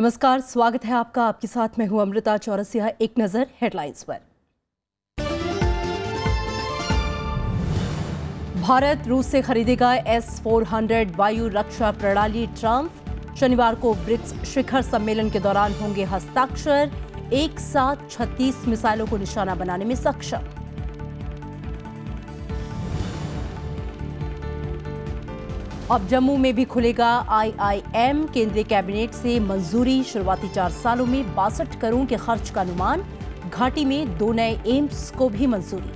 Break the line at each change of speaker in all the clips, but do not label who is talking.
नमस्कार स्वागत है आपका आपके साथ मैं हूं अमृता चौरसिया एक नजर हेडलाइंस पर भारत रूस से खरीदेगा एस 400 वायु रक्षा प्रणाली ट्रम्प शनिवार को ब्रिक्स शिखर सम्मेलन के दौरान होंगे हस्ताक्षर एक साथ छत्तीस मिसाइलों को निशाना बनाने में सक्षम अब जम्मू में भी खुलेगा आईआईएम केंद्रीय कैबिनेट से मंजूरी शुरुआती चार सालों में बासठ करोड़ के खर्च का अनुमान घाटी में दो नए एम्स को भी मंजूरी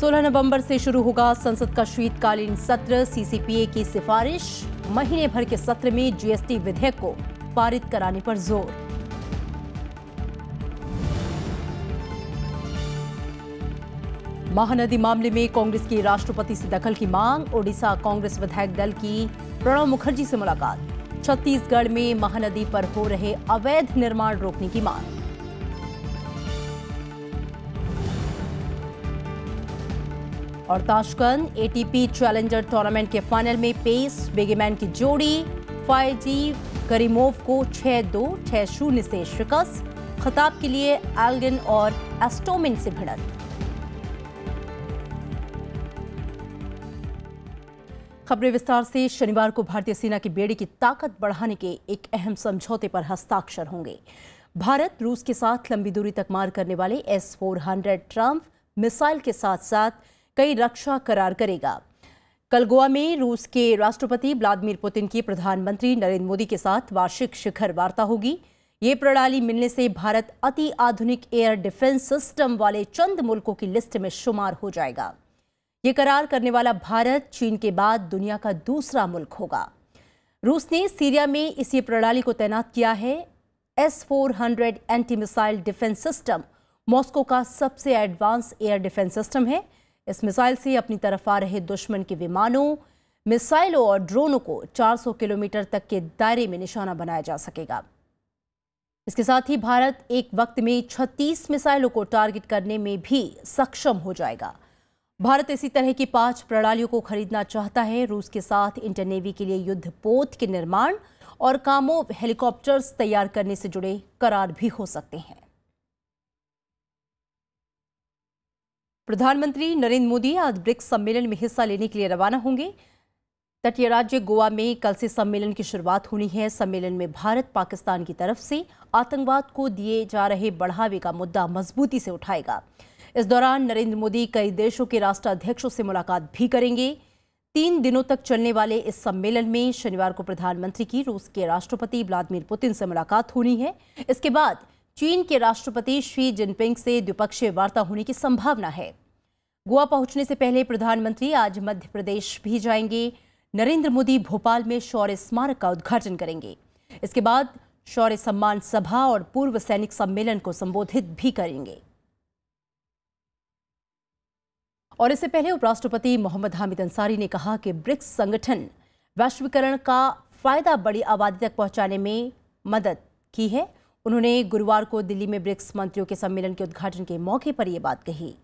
सोलह नवंबर से शुरू होगा संसद का शीतकालीन सत्र सीसीपीए की सिफारिश महीने भर के सत्र में जीएसटी विधेयक को पारित कराने पर जोर महानदी मामले में कांग्रेस की राष्ट्रपति से दखल की मांग ओडिशा कांग्रेस विधायक दल की प्रणब मुखर्जी से मुलाकात छत्तीसगढ़ में महानदी पर हो रहे अवैध निर्माण रोकने की मांग और ताशकंद एटीपी चैलेंजर टूर्नामेंट के फाइनल में पेस बेगेमैन की जोड़ी फाइजी करीमोव को छह दो छह शून्य से शिकस्त खिताब के लिए एल्गिन और एस्टोमिन से भिड़ंत खबरें विस्तार से शनिवार को भारतीय सेना की बेड़ी की ताकत बढ़ाने के एक अहम समझौते पर हस्ताक्षर होंगे भारत रूस के साथ लंबी दूरी तक मार करने वाले S four hundred Triumf missile के साथ साथ कई रक्षा करार करेगा कल गोवा में रूस के राष्ट्रपति व्लादिमीर पुतिन की प्रधानमंत्री नरेंद्र मोदी के साथ वार्षिक शिखर वार्ता होगी ये प्रणाली मिलने से भारत अति आधुनिक एयर डिफेंस सिस्टम वाले चंद मुल्कों की लिस्ट में शुमार हो जाएगा ये करार करने वाला भारत चीन के बाद दुनिया का दूसरा मुल्क होगा रूस ने सीरिया में इसी प्रणाली को तैनात किया है S four hundred anti missile defence system Moscow का सबसे एडवांस एयर डिफेंस सिस्टम है इस मिसाइल से अपनी तरफ आ रहे दुश्मन के विमानों मिसाइलों और ड्रोनों को 400 किलोमीटर तक के दायरे में निशाना बनाया जा सकेगा इसके साथ ही भारत एक वक्त में 36 मिसाइलों को टारगेट करने में भी सक्षम हो जाएगा भारत इसी तरह की पांच प्रणालियों को खरीदना चाहता है रूस के साथ इंटरनेवी के लिए युद्ध पोत के निर्माण और कामो हेलीकॉप्टर्स तैयार करने से जुड़े करार भी हो सकते हैं प्रधानमंत्री नरेंद्र मोदी आज ब्रिक्स सम्मेलन में हिस्सा लेने के लिए रवाना होंगे तटीय राज्य गोवा में कल से सम्मेलन की शुरुआत होनी है सम्मेलन में भारत पाकिस्तान की तरफ से आतंकवाद को दिए जा रहे बढ़ावे का मुद्दा मजबूती से उठाएगा इस दौरान नरेंद्र मोदी कई देशों के राष्ट्राध्यक्षों से मुलाकात भी करेंगे तीन दिनों तक चलने वाले इस सम्मेलन में शनिवार को प्रधानमंत्री की रूस के राष्ट्रपति व्लादिमीर पुतिन से मुलाकात होनी है इसके बाद चीन के राष्ट्रपति शी जिनपिंग से द्विपक्षीय वार्ता होने की संभावना है गोवा पहुंचने से पहले प्रधानमंत्री आज मध्य प्रदेश भी जाएंगे नरेंद्र मोदी भोपाल में शौर्य स्मारक का उद्घाटन करेंगे इसके बाद शौर्य सम्मान सभा और पूर्व सैनिक सम्मेलन को संबोधित भी करेंगे और इससे पहले उपराष्ट्रपति मोहम्मद हामिद अंसारी ने कहा कि ब्रिक्स संगठन वैश्वीकरण का फायदा बड़ी आबादी तक पहुंचाने में मदद की है उन्होंने गुरुवार को दिल्ली में ब्रिक्स मंत्रियों के सम्मेलन के उद्घाटन के मौके पर यह बात कही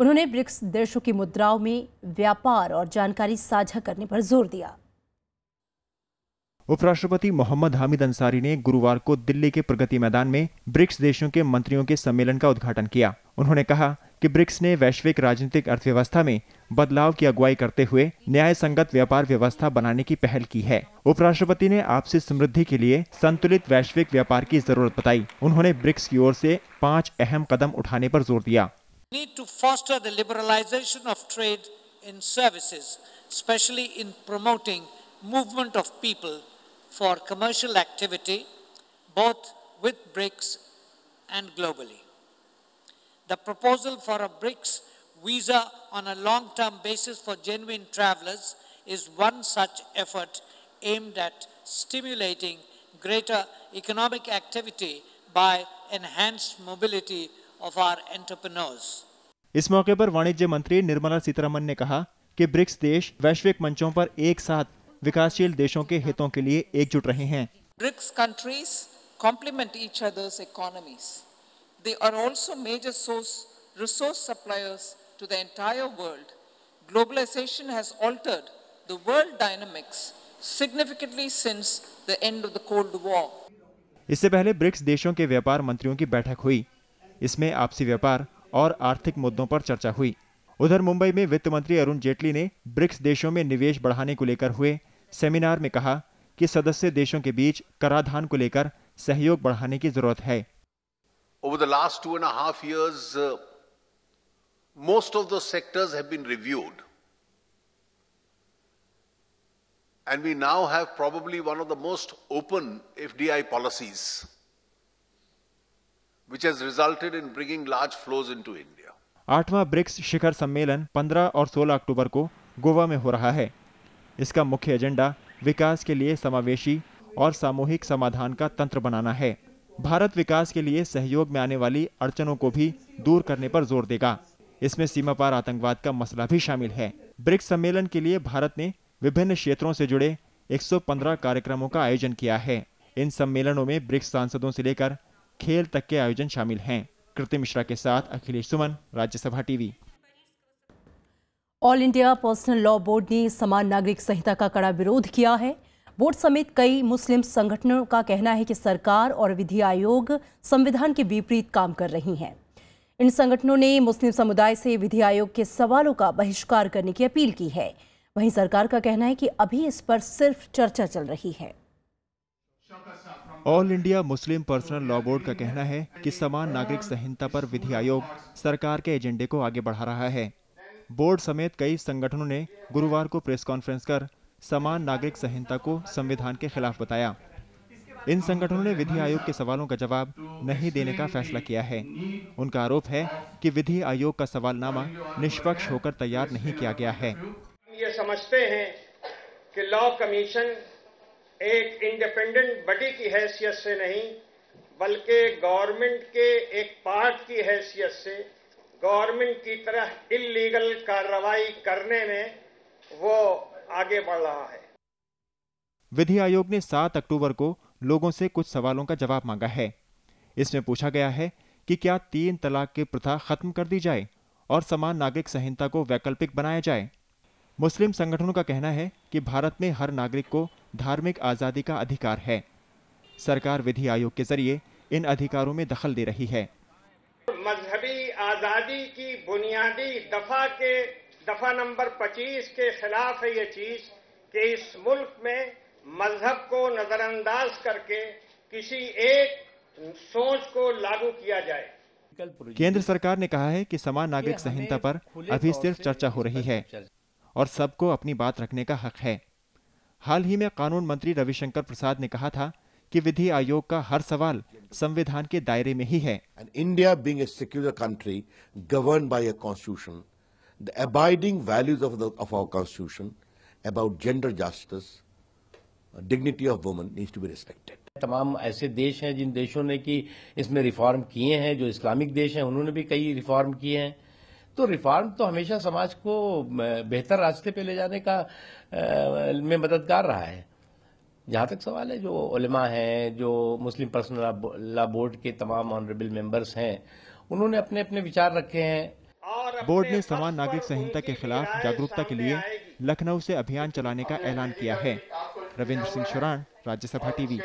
उन्होंने ब्रिक्स देशों की मुद्राओं में व्यापार और जानकारी साझा करने पर जोर दिया
उपराष्ट्रपति मोहम्मद हामिद अंसारी ने गुरुवार को दिल्ली के प्रगति मैदान में ब्रिक्स देशों के मंत्रियों के सम्मेलन का उद्घाटन किया उन्होंने कहा कि ब्रिक्स ने वैश्विक राजनीतिक अर्थव्यवस्था में बदलाव की अगुवाई करते हुए न्याय संगत व्यापार व्यवस्था बनाने की पहल की है उपराष्ट्रपति ने आपसी समृद्धि के लिए संतुलित वैश्विक व्यापार की जरूरत बताई उन्होंने ब्रिक्स की ओर से पांच अहम कदम उठाने पर जोर दिया
movement of people for commercial activity, both with BRICS and globally. the proposal for a BRICS visa on a long-term basis for genuine travelers is one such effort aimed at stimulating greater economic activity by enhanced mobility of our entrepreneurs.
इस मौके पर वाणिज्य मंत्री निर्मला सीतारमन ने कहा कि BRICS देश वैश्विक मंचों पर एक साथ विकासशील देशों के हितों के लिए एकजुट रहे हैं
BRICS countries complement each others economies They are also major source, resource suppliers to the entire world. Globalization has altered the world dynamics significantly since the end of the Cold War.
इससे पहले BRICS देशों के व्यापार मंत्रियों की बैठक हुई इसमें आपसी व्यापार और आर्थिक मुद्दों पर चर्चा हुई उधर मुंबई में वित्त मंत्री अरुण जेटली ने ब्रिक्स देशों में निवेश बढ़ाने को लेकर हुए सेमिनार में कहा कि सदस्य देशों के बीच कराधान को लेकर सहयोग बढ़ाने की जरूरत है
Over the last two and a half years, uh, most of those sectors have been reviewed. And we now have probably one of the most open
FDI policies, which has resulted in bringing large flows into India. आठवां BRICS शिखर सम्मेलन 15 और 16 अक्टूबर को गोवा में हो रहा है इसका मुख्य एजेंडा विकास के लिए समावेशी और सामूहिक समाधान का तंत्र बनाना है भारत विकास के लिए सहयोग में आने वाली अड़चनों को भी दूर करने पर जोर देगा इसमें सीमा पार आतंकवाद का मसला भी शामिल है ब्रिक्स सम्मेलन के लिए भारत ने विभिन्न क्षेत्रों से जुड़े 115 कार्यक्रमों का आयोजन किया है इन सम्मेलनों में ब्रिक्स सांसदों से लेकर खेल तक के आयोजन शामिल हैं कृति मिश्रा के साथ Akhilesh Suman Rajya Sabha TV
all India personal law board ने समान नागरिक संहिता का कड़ा विरोध किया है बोर्ड समेत कई मुस्लिम संगठनों का कहना है कि सरकार और विधि आयोग संविधान के विपरीत काम कर रही हैं इन संगठनों ने मुस्लिम समुदाय से विधि आयोग के सवालों का बहिष्कार करने की अपील की है वहीं सरकार का कहना है कि अभी इस पर सिर्फ चर्चा चल रही है
all India Muslim personal law board का कहना है कि समान नागरिक संहिता पर विधि आयोग सरकार के एजेंडे को आगे बढ़ा रहा है बोर्ड समेत कई संगठनों ने गुरुवार को प्रेस कॉन्फ्रेंस कर समान नागरिक संहिता को संविधान के खिलाफ बताया इन संगठनों ने विधि आयोग के सवालों का जवाब नहीं देने का फैसला किया है उनका आरोप है कि विधि आयोग का सवालनामा निष्पक्ष होकर तैयार नहीं किया गया है ये समझते हैं कि लॉ कमीशन एक इंडिपेंडेंट बडी की हैसियत से नहीं बल्कि गवर्नमेंट के एक पार्ट की हैसियत से गवर्नमेंट की तरह इलीगल कार्रवाई करने में वो आगे बढ़ रहा है विधि आयोग ने 7 अक्टूबर को लोगों से कुछ सवालों का जवाब मांगा है इसमें पूछा गया है कि क्या तीन तलाक की प्रथा खत्म कर दी जाए और समान नागरिक संहिता को वैकल्पिक बनाया जाए मुस्लिम संगठनों का कहना है कि भारत में हर नागरिक को धार्मिक आज़ादी का अधिकार है सरकार विधि आयोग के जरिए इन अधिकारों में दखल दे रही है मजहबी आज़ादी की बुनियादी दफा के दफा नंबर 25 के खिलाफ है ये चीज कि इस मुल्क में मजहब को नजरअंदाज करके किसी एक सोच को लागू किया जाए केंद्र सरकार ने कहा है कि समान नागरिक संहिता पर अभी सिर्फ चर्चा हो रही है और सबको अपनी बात रखने का हक है हाल ही में कानून मंत्री रविशंकर प्रसाद ने कहा था कि विधि आयोग का हर सवाल संविधान के दायरे में ही है India being a secular country govern by a constitution the abiding values of, the, of our constitution about gender justice, uh, dignity of women needs to be respected. तमाम ऐसे देश हैं जिन देशों ने कि इसमें रिफॉर्म किए हैं जो इस्लामिक देश हैं उन्होंने भी कई रिफॉर्म किए हैं तो रिफॉर्म तो हमेशा समाज को बेहतर रास्ते पे ले जाने का में मददगार रहा है जहां तक सवाल है जो उलमा हैं जो मुस्लिम पर्सनल लॉ बोर्ड के तमाम ऑनरेबल मेंबर्स हैं उन्होंने अपने अपने विचार रखे हैं बोर्ड ने समान नागरिक संहिता के खिलाफ जागरूकता के लिए लखनऊ से अभियान चलाने का ऐलान किया है रविंद्र सिंह शुरान राज्यसभा टीवी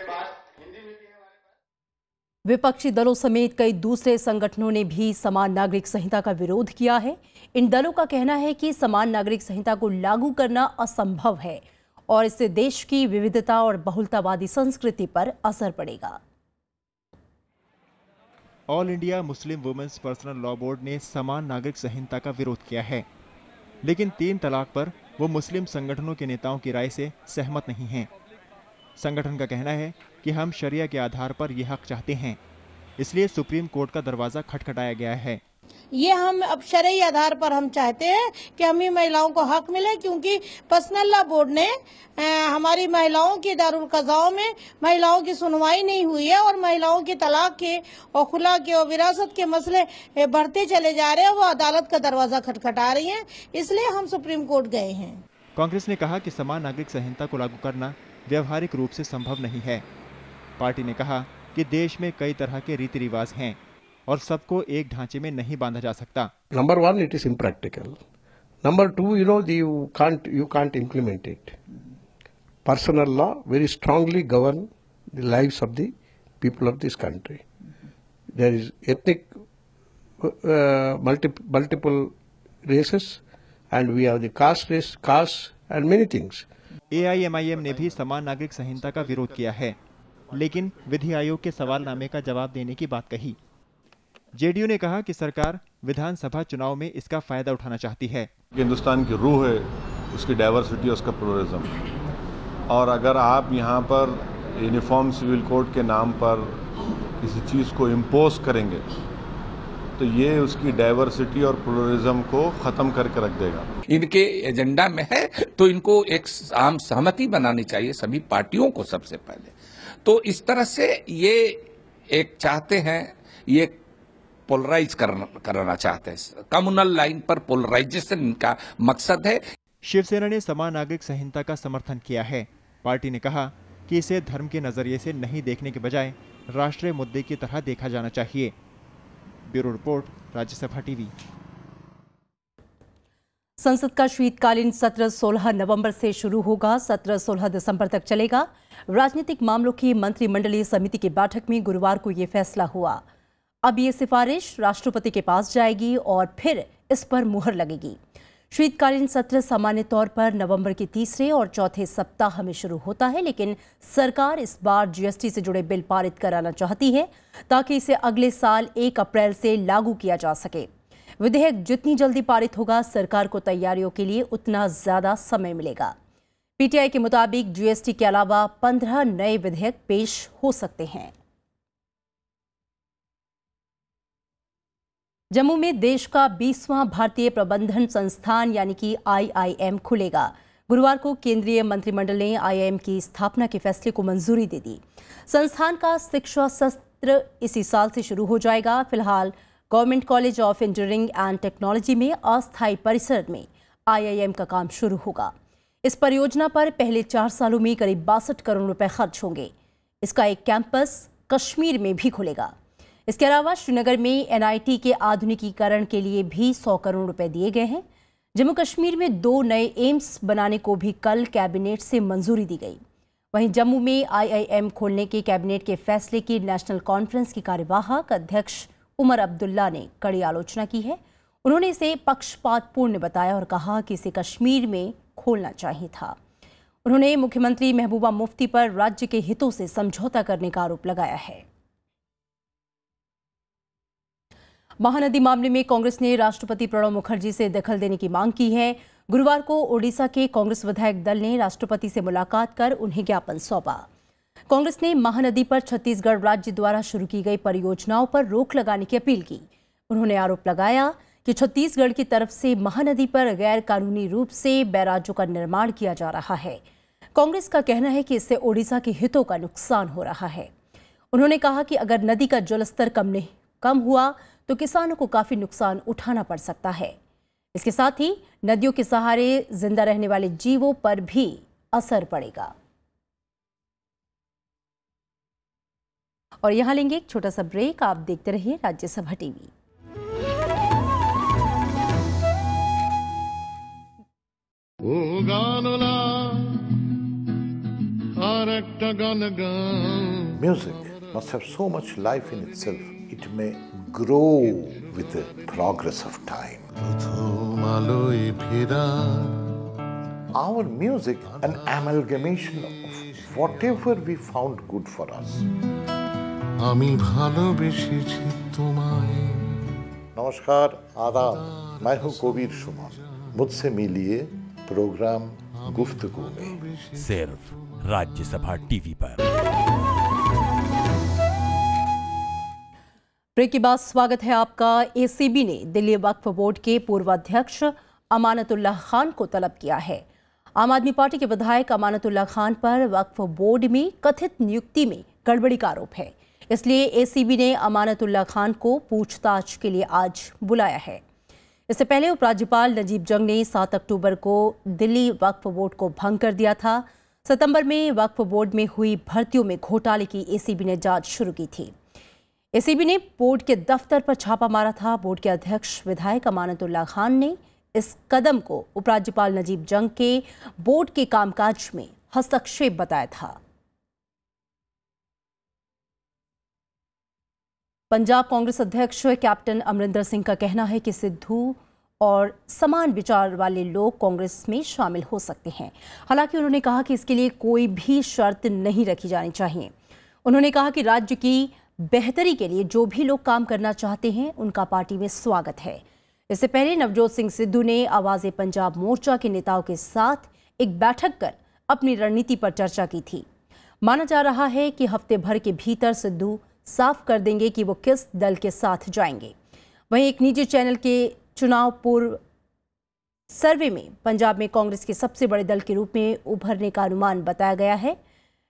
विपक्षी दलों समेत कई दूसरे संगठनों ने भी समान नागरिक संहिता का विरोध किया है इन दलों का कहना है कि समान नागरिक संहिता को लागू करना असंभव है और इससे देश की विविधता और बहुलतावादी संस्कृति पर असर पड़ेगा
all India Muslim women's personal law board ने समान नागरिक संहिता का विरोध किया है लेकिन तीन तलाक पर वो मुस्लिम संगठनों के नेताओं की राय से सहमत नहीं हैं संगठन का कहना है कि हम शरिया के आधार पर यह हक चाहते हैं इसलिए सुप्रीम कोर्ट का दरवाज़ा खटखटाया गया है
ये हम अब शरीय आधार पर हम चाहते हैं कि हमें महिलाओं को हक मिले क्योंकि पर्सनल लॉ बोर्ड ने हमारी महिलाओं के दारुल कजाओं में महिलाओं की सुनवाई नहीं हुई है और महिलाओं के तलाक के और खुला के और विरासत के मसले बढ़ते चले जा रहे हैं वो अदालत का दरवाजा खटखटा रही है इसलिए हम सुप्रीम कोर्ट गए हैं
कांग्रेस ने कहा की समान नागरिक संहिता को लागू करना व्यवहारिक रूप ऐसी संभव नहीं है पार्टी ने कहा की देश में कई तरह के रीति रिवाज है और सबको एक ढांचे में नहीं बांधा जा सकता
number one it is impractical number two you know do can't you can't implement it personal law very strongly govern the life of the people of this country there is ethnic multiple races and we have the caste race caste
and many things AIMIM ने भी समान नागरिक संहिता का विरोध किया है लेकिन विधि आयोग के सवालनामे का जवाब देने की बात कही जेडीयू ने कहा कि सरकार विधानसभा चुनाव में इसका फायदा उठाना चाहती है हिंदुस्तान की रूह है उसकी डाइवर्सिटी उसका प्लोरिज्म और अगर आप यहाँ पर यूनिफॉर्म सिविल कोड के नाम पर किसी चीज़ को इम्पोज करेंगे तो ये उसकी डाइवर्सिटी और प्लोरिज्म को खत्म करके रख देगा इनके एजेंडा में है
तो इनको एक आम सहमति बनानी चाहिए सभी पार्टियों को सबसे पहले तो इस तरह से ये एक चाहते हैं ये पोलराइज करना,
चाहते हैं कम्युनल लाइन पर पोलराइजेशन का मकसद है शिवसेना ने समान नागरिक संहिता का समर्थन किया है पार्टी ने कहा कि इसे धर्म के नजरिए से नहीं देखने के बजाय राष्ट्रीय मुद्दे की तरह देखा जाना चाहिए ब्यूरो रिपोर्ट राज्यसभा टीवी
संसद का शीतकालीन सत्र 16 नवंबर से शुरू होगा सत्र 16 दिसंबर तक चलेगा राजनीतिक मामलों की मंत्रिमंडलीय समिति की बैठक में गुरुवार को यह फैसला हुआ अब ये सिफारिश राष्ट्रपति के पास जाएगी और फिर इस पर मुहर लगेगी शीतकालीन सत्र सामान्य तौर पर नवंबर के तीसरे और चौथे सप्ताह में शुरू होता है लेकिन सरकार इस बार जीएसटी से जुड़े बिल पारित कराना चाहती है ताकि इसे अगले साल एक अप्रैल से लागू किया जा सके विधेयक जितनी जल्दी पारित होगा सरकार को तैयारियों के लिए उतना ज़्यादा समय मिलेगा पीटीआई के मुताबिक जीएसटी के अलावा पंद्रह नए विधेयक पेश हो सकते हैं जम्मू में देश का 20वां भारतीय प्रबंधन संस्थान यानी कि आईआईएम खुलेगा गुरुवार को केंद्रीय मंत्रिमंडल ने आईआईएम की स्थापना के फैसले को मंजूरी दे दी संस्थान का शिक्षा सत्र इसी साल से शुरू हो जाएगा फिलहाल government college of engineering and technology में अस्थायी परिसर में आईआईएम का काम शुरू होगा इस परियोजना पर पहले चार सालों में करीब बासठ करोड़ रुपये खर्च होंगे इसका एक कैंपस कश्मीर में भी खुलेगा इसके अलावा श्रीनगर में एनआईटी के आधुनिकीकरण के लिए भी सौ करोड़ रुपए दिए गए हैं जम्मू कश्मीर में दो नए एम्स बनाने को भी कल कैबिनेट से मंजूरी दी गई वहीं जम्मू में आईआईएम खोलने के कैबिनेट के फैसले की नेशनल कॉन्फ्रेंस की कार्यवाहक अध्यक्ष उमर अब्दुल्ला ने कड़ी आलोचना की है उन्होंने इसे पक्षपातपूर्ण बताया और कहा कि इसे कश्मीर में खोलना चाहिए था उन्होंने मुख्यमंत्री महबूबा मुफ्ती पर राज्य के हितों से समझौता करने का आरोप लगाया है महानदी मामले में कांग्रेस ने राष्ट्रपति प्रणब मुखर्जी से दखल देने की मांग की है गुरुवार को ओडिशा के कांग्रेस विधायक दल ने राष्ट्रपति से मुलाकात कर उन्हें ज्ञापन सौंपा कांग्रेस ने महानदी पर छत्तीसगढ़ राज्य द्वारा शुरू की गई परियोजनाओं पर रोक लगाने की अपील की उन्होंने आरोप लगाया कि छत्तीसगढ़ की तरफ से महानदी पर गैर कानूनी रूप से बैराजों का निर्माण किया जा रहा है कांग्रेस का कहना है कि इससे ओडिशा के हितों का नुकसान हो रहा है उन्होंने कहा कि अगर नदी का जलस्तर कम नहीं कम हुआ तो किसानों को काफ़ी नुकसान उठाना पड़ सकता है इसके साथ ही नदियों के सहारे जिंदा रहने वाले जीवों पर भी असर पड़ेगा और यहां लेंगे एक छोटा सा ब्रेक आप देखते रहिए Rajya Sabha TV
Music must have so much life in itself it may grow with the progress of time. Our music, an amalgamation of whatever we found good for us. नमस्कार आदाब मैं हूं कोबीर शुमा मुझसे मिलिए प्रोग्राम गुफ्तगू में सिर्फ
राज्यसभा टीवी पर
ब्रेक के बाद स्वागत है आपका एसीबी ने दिल्ली वक्फ बोर्ड के पूर्व अध्यक्ष अमानतुल्लाह खान को तलब किया है आम आदमी पार्टी के विधायक अमानतुल्लाह खान पर वक्फ बोर्ड में कथित नियुक्ति में गड़बड़ी का आरोप है इसलिए एसीबी ने अमानतुल्लाह खान को पूछताछ के लिए आज बुलाया है इससे पहले उपराज्यपाल नजीब जंग ने सात अक्टूबर को दिल्ली वक्फ बोर्ड को भंग कर दिया था सितंबर में वक्फ बोर्ड में हुई भर्तियों में घोटाले की एसीबी ने जांच शुरू की थी एसीबी ने बोर्ड के दफ्तर पर छापा मारा था बोर्ड के अध्यक्ष विधायक अमानतुल्ला खान ने इस कदम को उपराज्यपाल नजीब जंग के बोर्ड के कामकाज में हस्तक्षेप बताया था पंजाब कांग्रेस अध्यक्ष कैप्टन अमरिंदर सिंह का कहना है कि सिद्धू और समान विचार वाले लोग कांग्रेस में शामिल हो सकते हैं हालांकि उन्होंने कहा कि इसके लिए कोई भी शर्त नहीं रखी जानी चाहिए उन्होंने कहा कि राज्य की बेहतरी के लिए जो भी लोग काम करना चाहते हैं उनका पार्टी में स्वागत है इससे पहले नवजोत सिंह सिद्धू ने आवाज़ पंजाब मोर्चा के नेताओं के साथ एक बैठक कर अपनी रणनीति पर चर्चा की थी माना जा रहा है कि हफ्ते भर के भीतर सिद्धू साफ कर देंगे कि वो किस दल के साथ जाएंगे वहीं एक निजी चैनल के चुनाव पूर्व सर्वे में पंजाब में कांग्रेस के सबसे बड़े दल के रूप में उभरने का अनुमान बताया गया है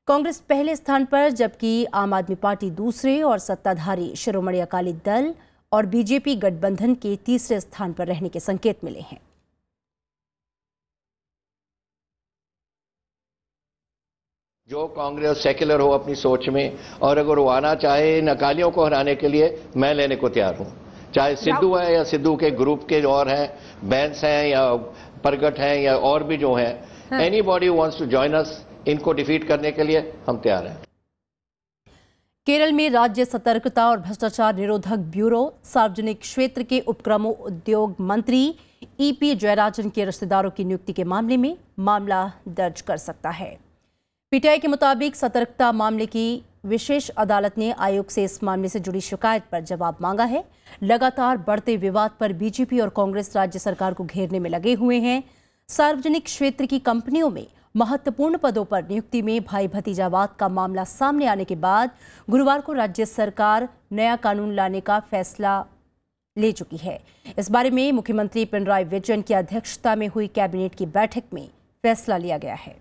कांग्रेस पहले स्थान पर जबकि आम आदमी पार्टी दूसरे और सत्ताधारी शिरोमणि अकाली दल और बीजेपी गठबंधन के तीसरे स्थान पर रहने के संकेत मिले हैं
जो कांग्रेस सेक्युलर हो अपनी सोच में और अगर वो आना चाहे इन अकालियों को हराने के लिए मैं लेने को तैयार हूं चाहे सिद्धू है या सिद्धू के ग्रुप के और हैं बैंस हैं या प्रगट हैं या और भी जो हैं anybody wants to join us इनको डिफीट करने के लिए हम तैयार हैं
केरल में राज्य सतर्कता और भ्रष्टाचार निरोधक ब्यूरो सार्वजनिक क्षेत्र के उपक्रमों उद्योग मंत्री ईपी e जयराजन के रिश्तेदारों की नियुक्ति के मामले में मामला दर्ज कर सकता है पीटीआई के मुताबिक सतर्कता मामले की विशेष अदालत ने आयोग से इस मामले से जुड़ी शिकायत पर जवाब मांगा है लगातार बढ़ते विवाद पर बीजेपी और कांग्रेस राज्य सरकार को घेरने में लगे हुए हैं सार्वजनिक क्षेत्र की कंपनियों में महत्वपूर्ण पदों पर नियुक्ति में भाई भतीजावाद का मामला सामने आने के बाद गुरुवार को राज्य सरकार नया कानून लाने का फैसला ले चुकी है इस बारे में मुख्यमंत्री पिनराई विजयन की अध्यक्षता में हुई कैबिनेट की बैठक में फैसला लिया गया है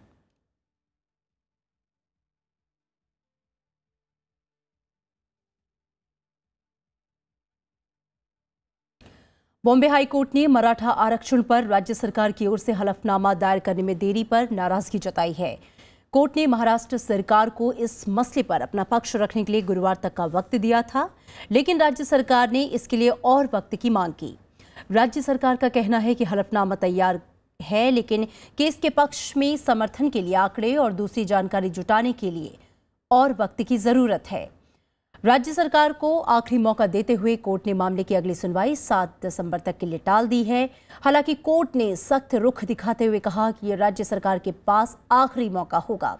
बॉम्बे हाईकोर्ट ने मराठा आरक्षण पर राज्य सरकार की ओर से हलफनामा दायर करने में देरी पर नाराजगी जताई है कोर्ट ने महाराष्ट्र सरकार को इस मसले पर अपना पक्ष रखने के लिए गुरुवार तक का वक्त दिया था लेकिन राज्य सरकार ने इसके लिए और वक्त की मांग की राज्य सरकार का कहना है कि हलफनामा तैयार है लेकिन केस के पक्ष में समर्थन के लिए आंकड़े और दूसरी जानकारी जुटाने के लिए और वक्त की ज़रूरत है राज्य सरकार को आखिरी मौका देते हुए कोर्ट ने मामले की अगली सुनवाई 7 दिसंबर तक के लिए टाल दी है हालांकि कोर्ट ने सख्त रुख दिखाते हुए कहा कि यह राज्य सरकार के पास आखिरी मौका होगा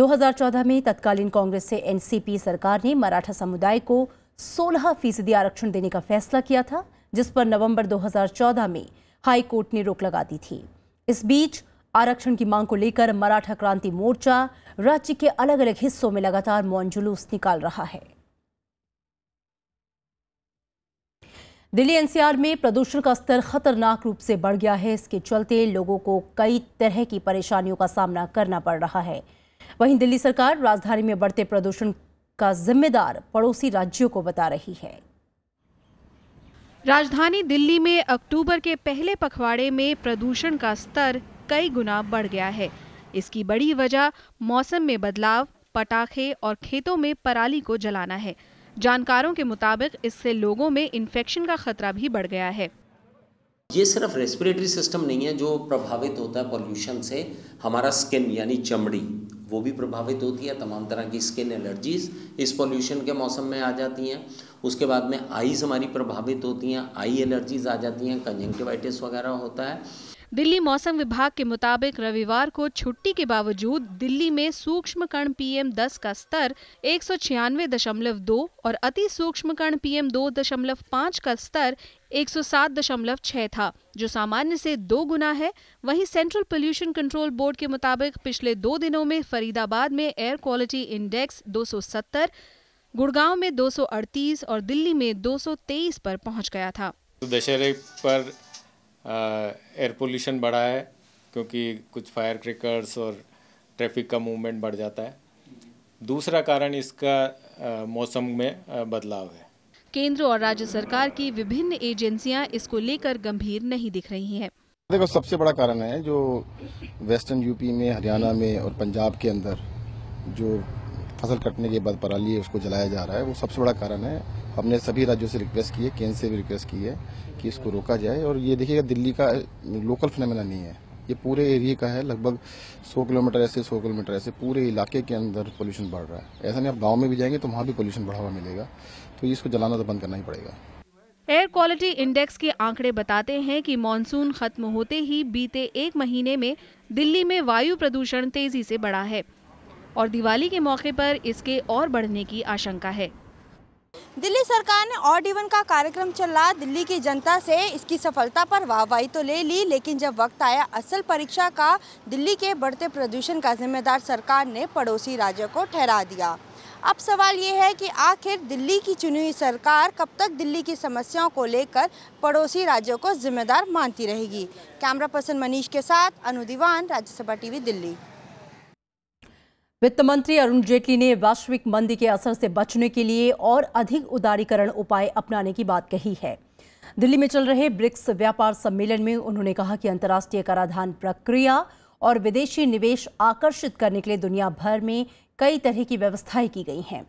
2014 में तत्कालीन कांग्रेस से एनसीपी सरकार ने मराठा समुदाय को 16 फीसदी आरक्षण देने का फैसला किया था जिस पर नवंबर 2014 में हाई कोर्ट ने रोक लगा दी थी इस बीच आरक्षण की मांग को लेकर मराठा क्रांति मोर्चा राज्य के अलग अलग हिस्सों में लगातार मौन जुलूस निकाल रहा है दिल्ली एनसीआर में प्रदूषण का स्तर खतरनाक रूप से बढ़ गया है इसके चलते लोगों को कई तरह की परेशानियों का सामना करना पड़ रहा है वहीं दिल्ली सरकार राजधानी में बढ़ते प्रदूषण का जिम्मेदार पड़ोसी राज्यों को बता रही है
राजधानी दिल्ली में अक्टूबर के पहले पखवाड़े में प्रदूषण का स्तर कई गुना बढ़ गया है इसकी बड़ी वजह मौसम में बदलाव पटाखे और खेतों में पराली को जलाना है जानकारों के मुताबिक इससे लोगों में इन्फेक्शन का खतरा भी बढ़ गया है
ये सिर्फ रेस्पिरेटरी सिस्टम नहीं है जो प्रभावित होता है पॉल्यूशन से हमारा स्किन यानी चमड़ी वो भी प्रभावित होती है तमाम तरह की स्किन एलर्जीज
इस पॉल्यूशन के मौसम में आ जाती हैं उसके बाद में आईज हमारी प्रभावित होती हैं आई एलर्जीज आ जाती हैं कंजंक्टिवाइटिस वगैरह होता है
दिल्ली मौसम विभाग के मुताबिक रविवार को छुट्टी के बावजूद दिल्ली में सूक्ष्म कण पी 10 का स्तर एक और अति सूक्ष्म कण पी 2.5 का स्तर 107.6 था जो सामान्य से दो गुना है वहीं सेंट्रल पोल्यूशन कंट्रोल बोर्ड के मुताबिक पिछले दो दिनों में फरीदाबाद में एयर क्वालिटी इंडेक्स 270, गुड़गांव में 238 और दिल्ली में 223 पर पहुंच गया था
दशहरे पर एयर पोल्यूशन बढ़ा है क्योंकि कुछ फायर क्रिकर्स और ट्रैफिक का मूवमेंट बढ़ जाता है दूसरा कारण इसका आ, मौसम में बदलाव है
केंद्र और राज्य सरकार की विभिन्न एजेंसियां इसको लेकर गंभीर नहीं दिख रही हैं।
देखो सबसे बड़ा कारण है जो वेस्टर्न यूपी में हरियाणा में और पंजाब के अंदर जो फसल कटने के बाद पराली है उसको जलाया जा रहा है वो सबसे बड़ा कारण है हमने सभी राज्यों से रिक्वेस्ट की है केंद्र से भी रिक्वेस्ट की है कि इसको रोका जाए और ये देखिएगा दिल्ली का लोकल फिनमिना नहीं है ये पूरे एरिया का है लगभग 100 किलोमीटर ऐसे 100 किलोमीटर ऐसे पूरे इलाके के अंदर पोल्यूशन बढ़ रहा है ऐसा नहीं आप गांव में भी जाएंगे तो वहाँ भी पोल्यूशन बढ़ावा मिलेगा तो इसको जलाना तो बंद करना ही पड़ेगा
एयर क्वालिटी इंडेक्स के आंकड़े बताते हैं कि मानसून खत्म होते ही बीते एक महीने में दिल्ली में वायु प्रदूषण तेजी से बढ़ा है और दिवाली के मौके पर इसके और बढ़ने की आशंका है दिल्ली सरकार ने ऑड इवन का कार्यक्रम चला दिल्ली की जनता
से इसकी सफलता पर वाहवाही तो ले ली लेकिन जब वक्त आया असल परीक्षा का दिल्ली के बढ़ते प्रदूषण का जिम्मेदार सरकार ने पड़ोसी राज्यों को ठहरा दिया अब सवाल ये है कि आखिर दिल्ली की चुनी हुई सरकार कब तक दिल्ली की समस्याओं को लेकर पड़ोसी राज्यों को जिम्मेदार मानती रहेगी कैमरा पर्सन मनीष के साथ अनुदीवान राज्यसभा टीवी दिल्ली वित्त मंत्री अरुण जेटली ने वैश्विक मंदी के असर से बचने के लिए और अधिक उदारीकरण उपाय अपनाने की बात कही है दिल्ली में चल रहे ब्रिक्स व्यापार सम्मेलन में उन्होंने कहा कि अंतर्राष्ट्रीय कराधान प्रक्रिया और विदेशी निवेश आकर्षित करने के लिए दुनिया भर में कई तरह की व्यवस्थाएं की गई हैं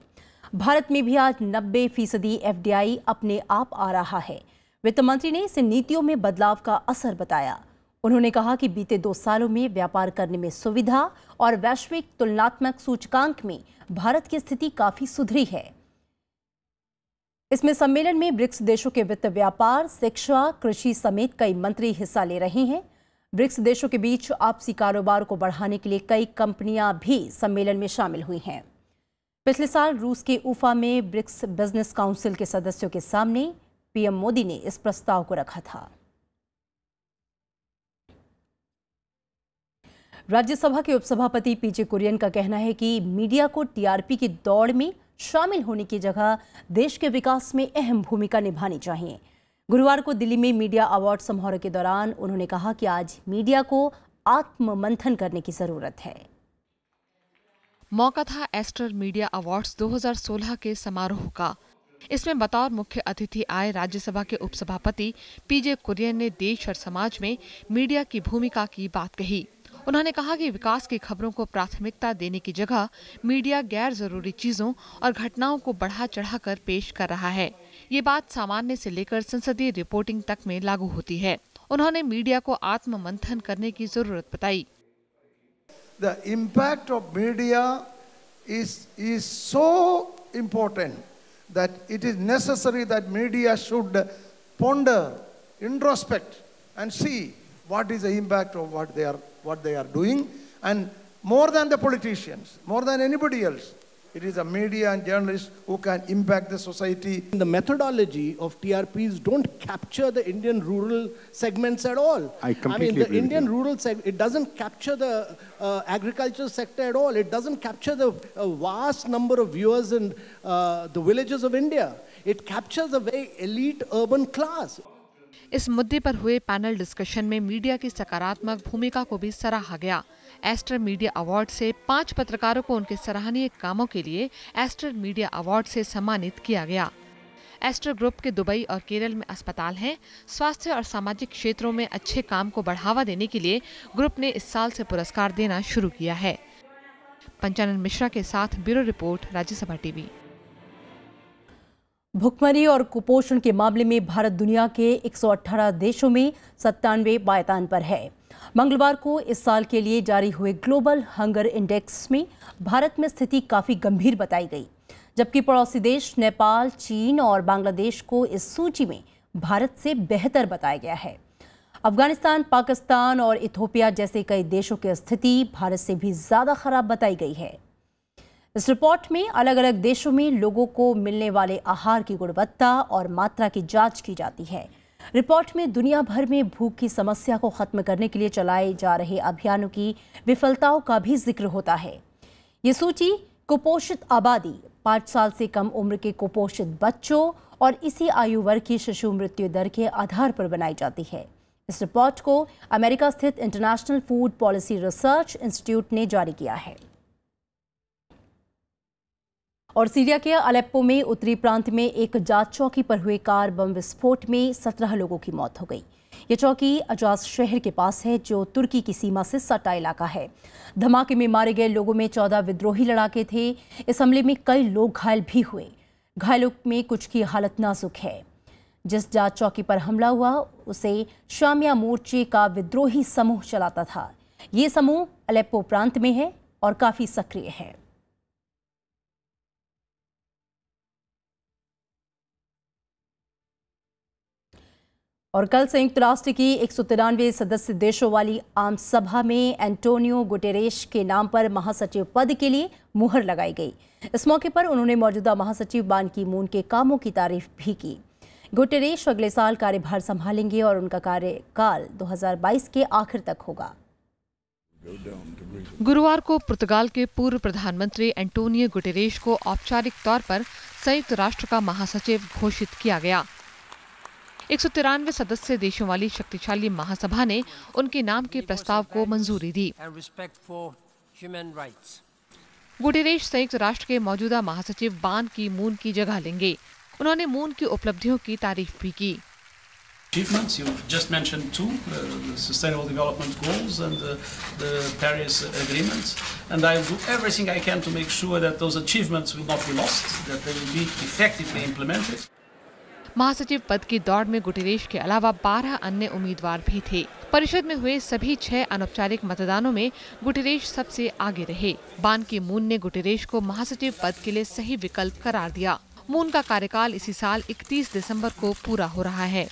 भारत में भी आज नब्बे फीसदी एफ अपने आप आ रहा है वित्त मंत्री ने इसे नीतियों में बदलाव का असर बताया उन्होंने कहा कि बीते दो सालों में व्यापार करने में सुविधा और वैश्विक तुलनात्मक सूचकांक में भारत की स्थिति काफी सुधरी है इसमें सम्मेलन में ब्रिक्स देशों के वित्त व्यापार शिक्षा कृषि समेत कई मंत्री हिस्सा ले रहे हैं ब्रिक्स देशों के बीच आपसी कारोबार को बढ़ाने के लिए कई कंपनियां भी सम्मेलन में शामिल हुई हैं पिछले साल रूस के उफा में ब्रिक्स बिजनेस काउंसिल के सदस्यों के सामने पीएम मोदी ने इस प्रस्ताव को रखा था राज्यसभा के उपसभापति पीजे कुरियन का कहना है कि मीडिया को टीआरपी की दौड़ में शामिल होने की जगह देश के विकास में अहम भूमिका निभानी चाहिए गुरुवार को दिल्ली में मीडिया अवार्ड समारोह के दौरान उन्होंने कहा कि आज मीडिया को आत्ममंथन
करने की ज़रूरत है मौका था एस्टर मीडिया अवार्ड्स 2016 के समारोह का इसमें बतौर मुख्य अतिथि आए राज्यसभा के उपसभापति पीजे कुरियन ने देश और समाज में मीडिया की भूमिका की बात कही उन्होंने कहा कि विकास की खबरों को प्राथमिकता देने की जगह मीडिया गैर जरूरी चीजों और घटनाओं को बढ़ा चढ़ाकर पेश कर रहा है ये बात सामान्य से लेकर संसदीय रिपोर्टिंग तक में लागू होती है उन्होंने मीडिया को आत्म मंथन करने की जरूरत बताई
the impact of media is so important that it is necessary that media should ponder, introspect and see what is the impact what they are doing.
And more than the politicians, more than anybody else, it is the media and journalists who can impact the society. The methodology of TRPs don't capture the Indian rural segments at all. I completely I mean, the Indian rural segment, it doesn't capture the uh, agriculture sector at all. It doesn't capture the uh, vast number of viewers in uh, the villages of India. It captures a very elite urban class.
इस मुद्दे पर हुए panel discussion में media की सकारात्मक भूमिका को भी सराहा गया एस्टर मीडिया अवार्ड से पांच पत्रकारों को उनके सराहनीय कामों के लिए एस्टर मीडिया अवार्ड से सम्मानित किया गया एस्टर ग्रुप के दुबई और केरल में अस्पताल हैं स्वास्थ्य और सामाजिक क्षेत्रों में अच्छे काम को बढ़ावा देने के लिए ग्रुप ने इस साल से पुरस्कार देना शुरू किया है पंचानंद मिश्रा के साथ ब्यूरो रिपोर्ट राज्यसभा टीवी भुखमरी और कुपोषण के मामले में भारत दुनिया के
118 देशों में सत्तानवे पायदान पर है मंगलवार को इस साल के लिए जारी हुए ग्लोबल हंगर इंडेक्स में भारत में स्थिति काफ़ी गंभीर बताई गई जबकि पड़ोसी देश नेपाल चीन और बांग्लादेश को इस सूची में भारत से बेहतर बताया गया है अफगानिस्तान पाकिस्तान और इथोपिया जैसे कई देशों की स्थिति भारत से भी ज़्यादा खराब बताई गई है इस रिपोर्ट में अलग अलग देशों में लोगों को मिलने वाले आहार की गुणवत्ता और मात्रा की जांच की जाती है रिपोर्ट में दुनिया भर में भूख की समस्या को खत्म करने के लिए चलाए जा रहे अभियानों की विफलताओं का भी जिक्र होता है ये सूची कुपोषित आबादी पाँच साल से कम उम्र के कुपोषित बच्चों और इसी आयु वर्ग की शिशु मृत्यु दर के आधार पर बनाई जाती है इस रिपोर्ट को अमेरिका स्थित international food policy research institute ने जारी किया है और सीरिया के अलेप्पो में उत्तरी प्रांत में एक जात चौकी पर हुए कार बम विस्फोट में सत्रह लोगों की मौत हो गई ये चौकी अजाज शहर के पास है जो तुर्की की सीमा से सटा इलाका है धमाके में मारे गए लोगों में चौदह विद्रोही लड़ाके थे इस हमले में कई लोग घायल भी हुए घायलों में कुछ की हालत नाजुक है जिस जात चौकी पर हमला हुआ उसे शामिया मोर्चे का विद्रोही समूह चलाता था ये समूह अलेप्पो प्रांत में है और काफ़ी सक्रिय है और कल संयुक्त राष्ट्र की एक सदस्य देशों वाली आम सभा में एंटोनियो गुटेरेश के नाम पर महासचिव पद के लिए मुहर लगाई गई इस मौके पर उन्होंने मौजूदा महासचिव बान की मून के कामों की तारीफ भी की गुटेरेश अगले साल कार्यभार संभालेंगे और उनका कार्यकाल 2022 के आखिर तक होगा
गुरुवार को पुर्तगाल के पूर्व प्रधानमंत्री एंटोनियो गुटेरेश को औपचारिक तौर पर संयुक्त राष्ट्र का महासचिव घोषित किया गया एक सदस्य देशों वाली शक्तिशाली महासभा ने उनके नाम के प्रस्ताव को मंजूरी दी गुटेरेश संयुक्त राष्ट्र के मौजूदा महासचिव बान की मून की जगह लेंगे उन्होंने मून की उपलब्धियों की तारीफ भी की
achievements. You just mentioned two uh, the Sustainable Development Goals and uh, the Paris Agreement. And I will do everything I can to make sure that those achievements will not be lost,
that they will be effectively implemented.
महासचिव पद की दौड़ में Guterres के अलावा बारह अन्य उम्मीदवार भी थे परिषद में हुए सभी छह अनौपचारिक मतदानों में गुटेरेश सबसे आगे रहे बान की मून ने गुटेरेश को महासचिव पद के लिए सही विकल्प करार दिया मून का कार्यकाल इसी साल 31 दिसंबर को पूरा हो रहा है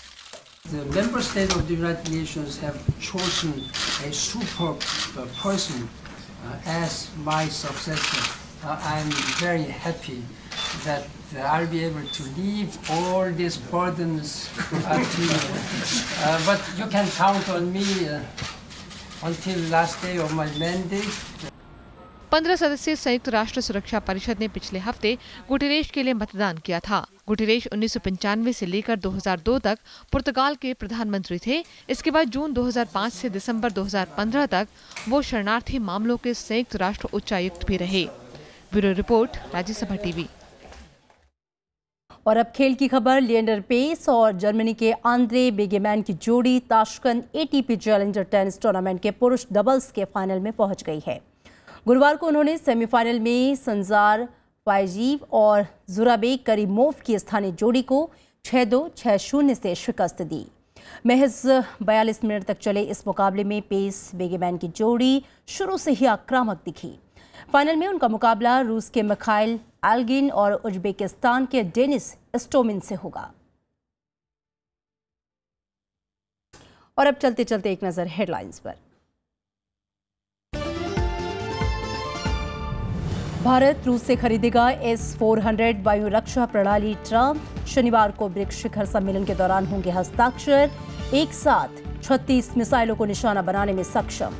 The member states of the United Nations have chosen a superb uh, person uh, as my successor. Uh, I am very happy
that I'll be able to leave all these burdens to you. Uh, but you can count on me uh, until the last day of my
mandate. पंद्रह सदस्य संयुक्त राष्ट्र सुरक्षा परिषद ने पिछले हफ्ते Guterres के लिए मतदान किया था गुटेरेश उन्नीस से लेकर 2002 तक पुर्तगाल के प्रधानमंत्री थे इसके बाद जून 2005 से दिसंबर 2015 तक वो शरणार्थी मामलों के संयुक्त राष्ट्र उच्चायुक्त भी रहे ब्यूरो रिपोर्ट राज्यसभा टीवी और अब खेल की खबर लियंडर पेस और जर्मनी के आंद्रे
बेगेमैन की जोड़ी Tashkent ATP challenger tennis tournament के पुरुष डबल्स के फाइनल में पहुंच गई है गुरुवार को उन्होंने सेमीफाइनल में संजार फाइजीव और जुराबे करीमोव की स्थानीय जोड़ी को छः दो छः शून्य से शिकस्त दी महज 42 मिनट तक चले इस मुकाबले में पेस बेगेमैन की जोड़ी शुरू से ही आक्रामक दिखी फाइनल में उनका मुकाबला रूस के मखाइल एल्गिन और उज्बेकिस्तान के डेनिस स्टोमिन से होगा और अब चलते चलते एक नज़र हेडलाइंस पर भारत रूस से खरीदेगा एस 400 वायु रक्षा प्रणाली ट्रम्प शनिवार को ब्रिक्स शिखर सम्मेलन के दौरान होंगे हस्ताक्षर एक साथ 36 मिसाइलों को निशाना बनाने में सक्षम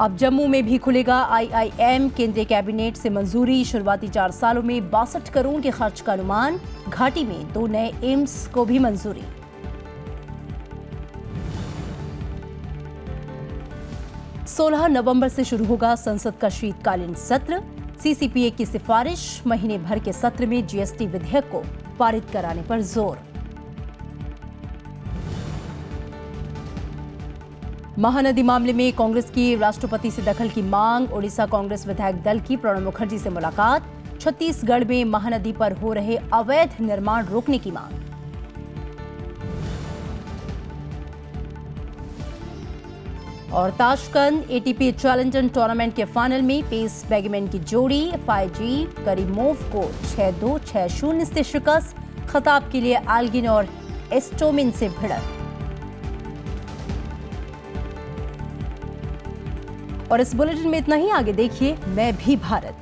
अब जम्मू में भी खुलेगा आईआईएम केंद्रीय कैबिनेट से मंजूरी शुरुआती चार सालों में बासठ करोड़ के खर्च का अनुमान घाटी में दो नए एम्स को भी मंजूरी सोलह नवंबर से शुरू होगा संसद का शीतकालीन सत्र सीसीपीए की सिफारिश महीने भर के सत्र में जीएसटी विधेयक को पारित कराने पर जोर महानदी मामले में कांग्रेस की राष्ट्रपति से दखल की मांग ओडिशा कांग्रेस विधायक दल की प्रणब मुखर्जी से मुलाकात छत्तीसगढ़ में महानदी पर हो रहे अवैध निर्माण रोकने की मांग और ताशकंद एटीपी चैलेंजर टूर्नामेंट के फाइनल में पेस बैगमैन की जोड़ी फाइजी करीमोव को छह दो छह शून्य से शिकस्त खताब के लिए आलगिन और एस्टोमिन से भिड़त और इस बुलेटिन में इतना ही आगे देखिए मैं भी भारत